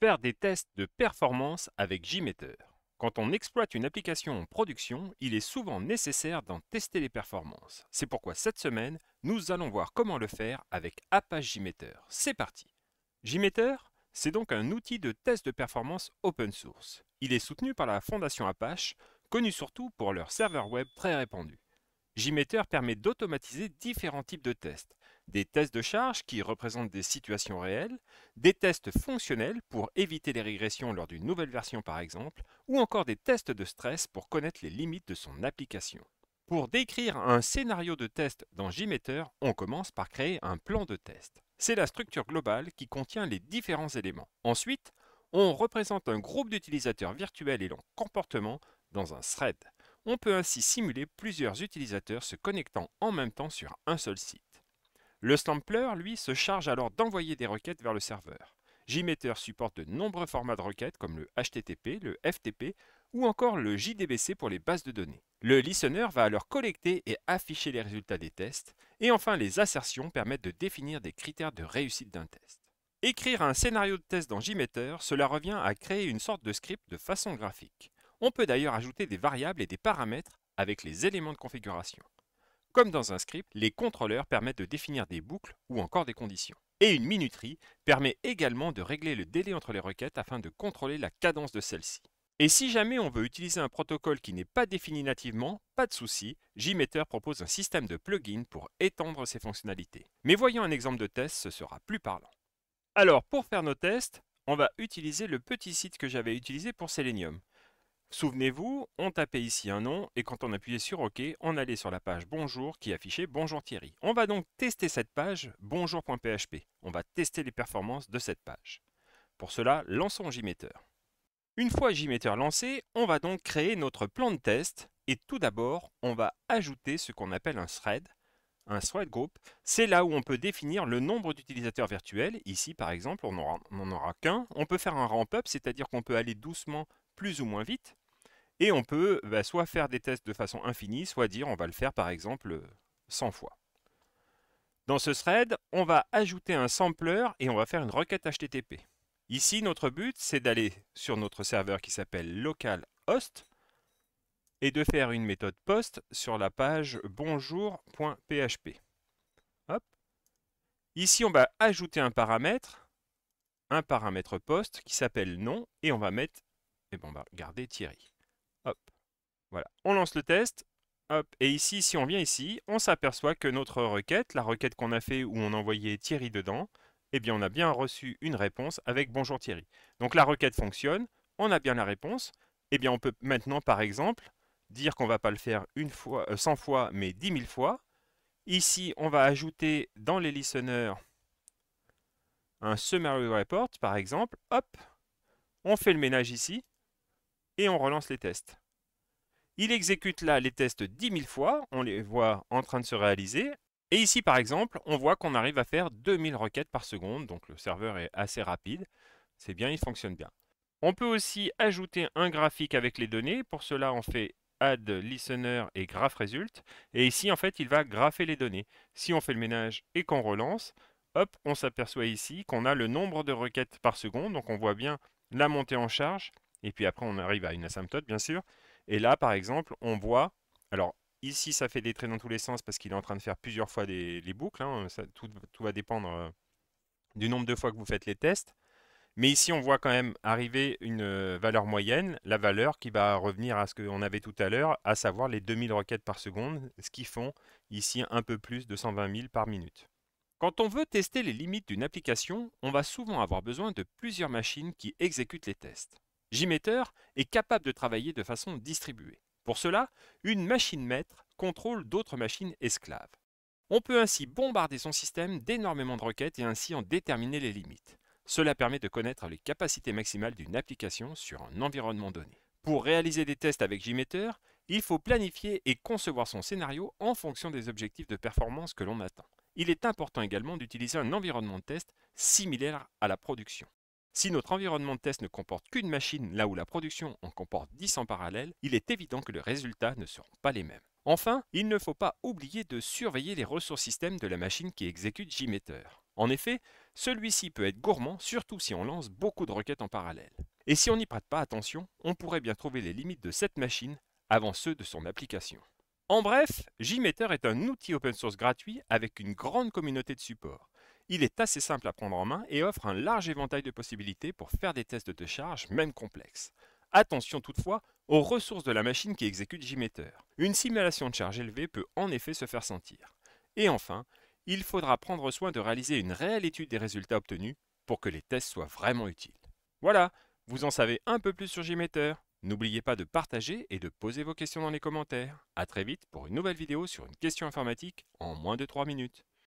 Faire des tests de performance avec JMeter. Quand on exploite une application en production, il est souvent nécessaire d'en tester les performances. C'est pourquoi cette semaine, nous allons voir comment le faire avec Apache JMeter. C'est parti JMeter, c'est donc un outil de test de performance open source. Il est soutenu par la fondation Apache, connue surtout pour leur serveur web très répandu. JMeter permet d'automatiser différents types de tests, des tests de charge qui représentent des situations réelles, des tests fonctionnels pour éviter les régressions lors d'une nouvelle version par exemple, ou encore des tests de stress pour connaître les limites de son application. Pour décrire un scénario de test dans JMeter, on commence par créer un plan de test. C'est la structure globale qui contient les différents éléments. Ensuite, on représente un groupe d'utilisateurs virtuels et leur comportement dans un thread. On peut ainsi simuler plusieurs utilisateurs se connectant en même temps sur un seul site. Le sampler, lui, se charge alors d'envoyer des requêtes vers le serveur. JMeter supporte de nombreux formats de requêtes comme le HTTP, le FTP ou encore le JDBC pour les bases de données. Le listener va alors collecter et afficher les résultats des tests. Et enfin, les assertions permettent de définir des critères de réussite d'un test. Écrire un scénario de test dans JMeter, cela revient à créer une sorte de script de façon graphique. On peut d'ailleurs ajouter des variables et des paramètres avec les éléments de configuration. Comme dans un script, les contrôleurs permettent de définir des boucles ou encore des conditions. Et une minuterie permet également de régler le délai entre les requêtes afin de contrôler la cadence de celles-ci. Et si jamais on veut utiliser un protocole qui n'est pas défini nativement, pas de souci, JMeter propose un système de plugins pour étendre ses fonctionnalités. Mais voyons un exemple de test, ce sera plus parlant. Alors pour faire nos tests, on va utiliser le petit site que j'avais utilisé pour Selenium. Souvenez-vous, on tapait ici un nom et quand on appuyait sur OK, on allait sur la page Bonjour qui affichait Bonjour Thierry. On va donc tester cette page bonjour.php. On va tester les performances de cette page. Pour cela, lançons JMeter. Une fois JMeter lancé, on va donc créer notre plan de test et tout d'abord, on va ajouter ce qu'on appelle un thread, un thread group. C'est là où on peut définir le nombre d'utilisateurs virtuels. Ici, par exemple, on n'en aura, aura qu'un. On peut faire un ramp-up, c'est-à-dire qu'on peut aller doucement plus ou moins vite. Et on peut bah, soit faire des tests de façon infinie, soit dire on va le faire par exemple 100 fois. Dans ce thread, on va ajouter un sampler et on va faire une requête HTTP. Ici, notre but, c'est d'aller sur notre serveur qui s'appelle localhost et de faire une méthode post sur la page bonjour.php. Ici, on va ajouter un paramètre, un paramètre post qui s'appelle nom et on va mettre, eh ben, on va garder Thierry. Voilà, on lance le test. Hop. Et ici, si on vient ici, on s'aperçoit que notre requête, la requête qu'on a fait où on envoyait Thierry dedans, eh bien, on a bien reçu une réponse avec Bonjour Thierry. Donc la requête fonctionne, on a bien la réponse. Eh bien, on peut maintenant, par exemple, dire qu'on ne va pas le faire une fois, 100 euh, fois, mais 10 000 fois. Ici, on va ajouter dans les listeners un summary report, par exemple. Hop, on fait le ménage ici et on relance les tests. Il exécute là les tests 10 000 fois, on les voit en train de se réaliser, et ici par exemple, on voit qu'on arrive à faire 2000 requêtes par seconde, donc le serveur est assez rapide, c'est bien, il fonctionne bien. On peut aussi ajouter un graphique avec les données, pour cela on fait add listener et graph result, et ici en fait il va grapher les données. Si on fait le ménage et qu'on relance, hop, on s'aperçoit ici qu'on a le nombre de requêtes par seconde, donc on voit bien la montée en charge et puis après, on arrive à une asymptote, bien sûr. Et là, par exemple, on voit... Alors, ici, ça fait des traits dans tous les sens parce qu'il est en train de faire plusieurs fois les boucles. Hein, tout, tout, va dépendre euh, du nombre de fois que vous faites les tests. Mais ici, on voit quand même arriver une euh, valeur moyenne, la valeur qui va revenir à ce qu'on avait tout à l'heure, à savoir les 2000 requêtes par seconde, ce qui font ici un peu plus de 120 000 par minute. Quand on veut tester les limites d'une application, on va souvent avoir besoin de plusieurs machines qui exécutent les tests. JMeter est capable de travailler de façon distribuée. Pour cela, une machine maître contrôle d'autres machines esclaves. On peut ainsi bombarder son système d'énormément de requêtes et ainsi en déterminer les limites. Cela permet de connaître les capacités maximales d'une application sur un environnement donné. Pour réaliser des tests avec JMeter, il faut planifier et concevoir son scénario en fonction des objectifs de performance que l'on attend. Il est important également d'utiliser un environnement de test similaire à la production. Si notre environnement de test ne comporte qu'une machine là où la production en comporte 10 en parallèle, il est évident que les résultats ne seront pas les mêmes. Enfin, il ne faut pas oublier de surveiller les ressources système de la machine qui exécute JMeter. En effet, celui-ci peut être gourmand, surtout si on lance beaucoup de requêtes en parallèle. Et si on n'y prête pas attention, on pourrait bien trouver les limites de cette machine avant ceux de son application. En bref, JMeter est un outil open source gratuit avec une grande communauté de support. Il est assez simple à prendre en main et offre un large éventail de possibilités pour faire des tests de charge, même complexes. Attention toutefois aux ressources de la machine qui exécute JMeter. Une simulation de charge élevée peut en effet se faire sentir. Et enfin, il faudra prendre soin de réaliser une réelle étude des résultats obtenus pour que les tests soient vraiment utiles. Voilà, vous en savez un peu plus sur JMeter. N'oubliez pas de partager et de poser vos questions dans les commentaires. A très vite pour une nouvelle vidéo sur une question informatique en moins de 3 minutes.